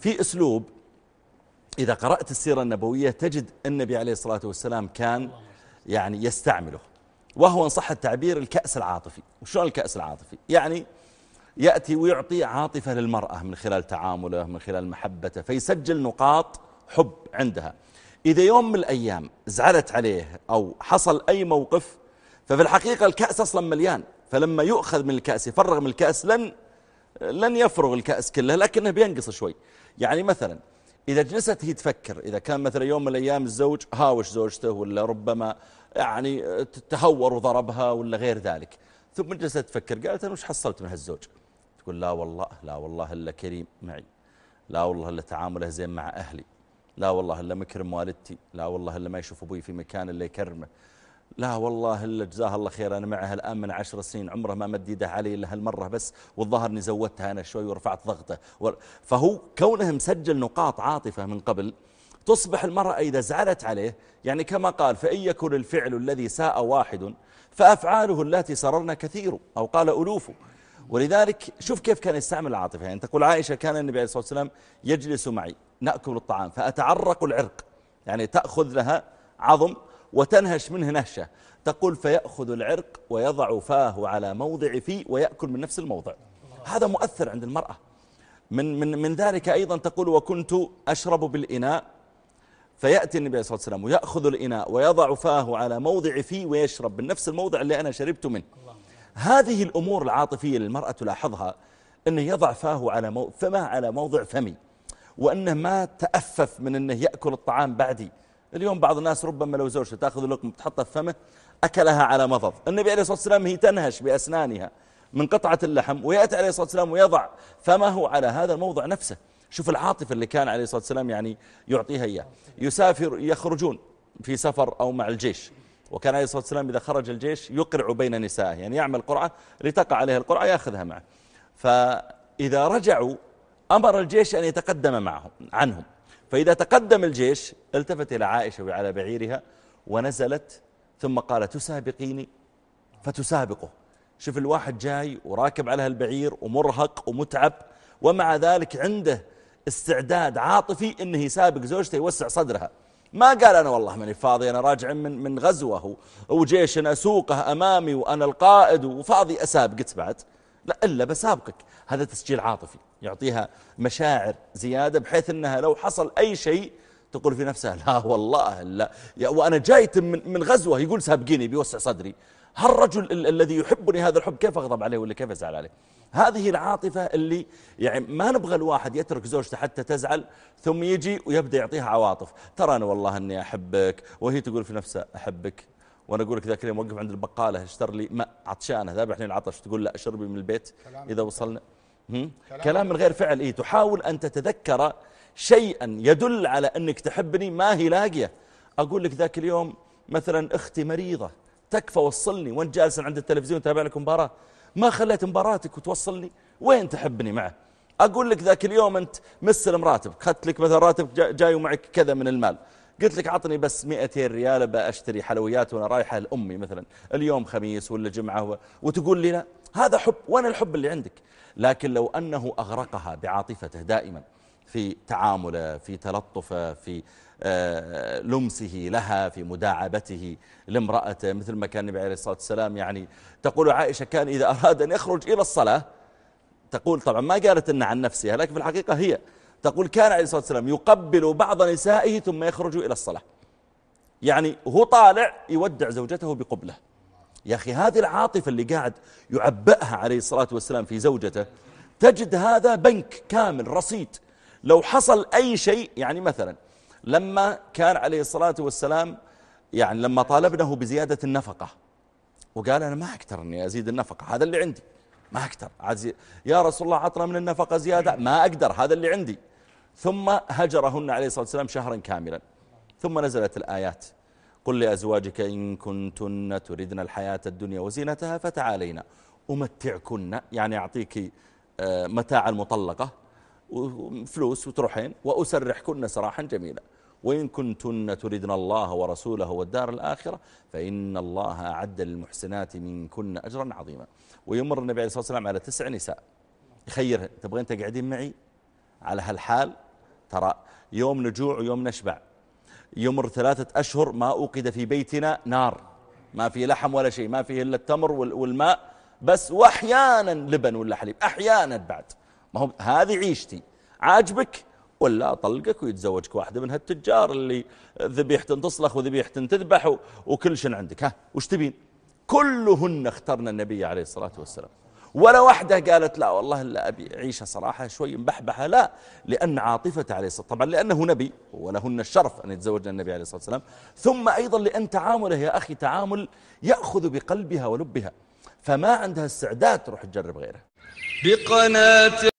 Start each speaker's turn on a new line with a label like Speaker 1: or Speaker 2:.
Speaker 1: في أسلوب إذا قرأت السيرة النبوية تجد النبي عليه الصلاة والسلام كان يعني يستعمله وهو إن صح التعبير الكأس العاطفي وشلون الكأس العاطفي يعني يأتي ويعطي عاطفة للمرأة من خلال تعامله من خلال محبته فيسجل نقاط حب عندها إذا يوم من الأيام زعلت عليه أو حصل أي موقف ففي الحقيقة الكأس أصلا مليان فلما يؤخذ من الكأس يفرغ من الكأس لن لن يفرغ الكأس كله لكنه بينقص شوي يعني مثلا إذا جلست هي تفكر إذا كان مثلا يوم من الأيام الزوج هاوش زوجته ولا ربما يعني تهور وضربها ولا غير ذلك ثم جلست تفكر قالت أنا وش حصلت من هالزوج تقول لا والله لا والله إلا كريم معي لا والله إلا تعامله زين مع أهلي لا والله إلا مكرم والدتي لا والله إلا ما يشوف أبوي في مكان إلا يكرمه لا والله إلا جزاها الله خير أنا معها الآن من عشر سنين عمره ما مد يده علي إلا هالمرة بس والظهر أني زودتها أنا شوي ورفعت ضغطه فهو كونه مسجل نقاط عاطفة من قبل تصبح المرأة إذا زعلت عليه يعني كما قال فإن يكن الفعل الذي ساء واحد فأفعاله التي سررنا كثير أو قال ألوف ولذلك شوف كيف كان يستعمل العاطفة يعني تقول عائشة كان النبي عليه الصلاة والسلام يجلس معي نأكل الطعام فأتعرق العرق يعني تأخذ لها عظم وتنهش منه نهشة تقول فيأخذ العرق ويضع فاه على موضع فيه ويأكل من نفس الموضع هذا مؤثر عند المرأة من, من, من ذلك أيضا تقول وكنت أشرب بالإناء فيأتي النبي صلى الله عليه وسلم ويأخذ الإناء ويضع فاه على موضع فيه ويشرب من نفس الموضع اللي أنا شربت منه هذه الأمور العاطفية للمرأة تلاحظها أنه يضع فاه على موضع فمه على موضع فمي وأنه ما تأفف من أنه يأكل الطعام بعدي اليوم بعض الناس ربما لو زوجته تاخذ لقمه تحطها في فمه اكلها على مضض النبي عليه الصلاه والسلام هي تنهش باسنانها من قطعه اللحم وياتي عليه الصلاه والسلام ويضع فمه على هذا الموضع نفسه شوف العاطفه اللي كان عليه الصلاه والسلام يعني يعطيها اياه يسافر يخرجون في سفر او مع الجيش وكان عليه الصلاه والسلام اذا خرج الجيش يقرع بين نسائه يعني يعمل قرعه لتقع عليها القرعه ياخذها معه فاذا رجعوا امر الجيش ان يتقدم معهم عنهم فإذا تقدم الجيش التفت إلى عائشة وعلى بعيرها ونزلت ثم قال تسابقيني فتسابقه شوف الواحد جاي وراكب على هالبعير ومرهق ومتعب ومع ذلك عنده استعداد عاطفي انه يسابق زوجته يوسع صدرها ما قال انا والله ماني فاضي انا راجع من من غزوه وجيش اسوقه امامي وانا القائد وفاضي اسابق بعد لا إلا بسابقك هذا تسجيل عاطفي يعطيها مشاعر زيادة بحيث أنها لو حصل أي شيء تقول في نفسها لا والله لا وأنا جاي من, من غزوة يقول سابقيني بيوسع صدري هالرجل ال الذي يحبني هذا الحب كيف أغضب عليه ولا كيف أزعل عليه هذه العاطفة اللي يعني ما نبغى الواحد يترك زوجته حتى تزعل ثم يجي ويبدأ يعطيها عواطف ترى أنا والله أني أحبك وهي تقول في نفسها أحبك وانا اقول لك ذاك اليوم وقف عند البقاله اشتر لي ماء عطشانه ذابحني العطش تقول لا اشربي من البيت كلام اذا وصلنا كلام, كلام من غير فعل اي تحاول ان تتذكر شيئا يدل على انك تحبني ما هي لاقيه اقول لك ذاك اليوم مثلا اختي مريضه تكفى وصلني وانت جالس عند التلفزيون تابع لك مباراه ما خليت مباراتك وتوصلني وين تحبني معه اقول لك ذاك اليوم انت مسلم راتبك اخذت لك مثلا راتبك جاي ومعك كذا من المال قلت لك عطني بس 200 ريال بأشتري حلويات وأنا رايحة لأمي مثلا اليوم خميس ولا جمعة وتقول لي لا هذا حب وأنا الحب اللي عندك لكن لو أنه أغرقها بعاطفته دائما في تعامله في تلطفه في آه، لمسه لها في مداعبته لامرأته مثل ما كان النبي عليه الصلاة والسلام يعني تقول عائشة كان إذا أراد أن يخرج إلى الصلاة تقول طبعا ما قالت أنه عن نفسها لكن في الحقيقة هي تقول كان عليه الصلاة والسلام يقبل بعض نسائه ثم يخرج إلى الصلاة يعني هو طالع يودع زوجته بقبلة يا أخي هذه العاطفة اللي قاعد يعبئها عليه الصلاة والسلام في زوجته تجد هذا بنك كامل رصيد لو حصل أي شيء يعني مثلا لما كان عليه الصلاة والسلام يعني لما طالبناه بزيادة النفقة وقال أنا ما أكثر أني أزيد النفقة هذا اللي عندي ما أكثر يا رسول الله عطنا من النفقة زيادة ما أقدر هذا اللي عندي ثم هجرهن عليه الصلاة والسلام شهرا كاملا ثم نزلت الآيات قل لأزواجك إن كنتن تريدن الحياة الدنيا وزينتها فتعالينا أمتعكن يعني أعطيك آه، متاع المطلقة وفلوس وتروحين وأسرحكن سراحا جميلا وإن كنتن تردن الله ورسوله والدار الآخرة فإن الله أعد للمحسنات منكن أجرا عظيما ويمر النبي عليه الصلاة والسلام على تسع نساء يخيرهن تبغين تقعدين معي على هالحال ترى يوم نجوع ويوم نشبع يمر ثلاثة أشهر ما أوقد في بيتنا نار ما في لحم ولا شيء ما فيه إلا التمر والماء بس وأحيانا لبن ولا حليب أحيانا بعد ما هو هذه عيشتي عاجبك ولا طلقك ويتزوجك واحدة من هالتجار اللي ذبيحة تصلخ وذبيحة تذبح وكل شن عندك ها وش تبين كلهن اخترنا النبي عليه الصلاة والسلام ولا واحدة قالت لا والله لا أبي عيشة صراحة شوي مبحبحة لا لأن عاطفة عليه الصلاة طبعا لأنه نبي ولهن الشرف أن يتزوجن النبي عليه الصلاة والسلام ثم أيضا لأن تعامله يا أخي تعامل يأخذ بقلبها ولبها فما عندها استعداد تروح تجرب غيره بقناة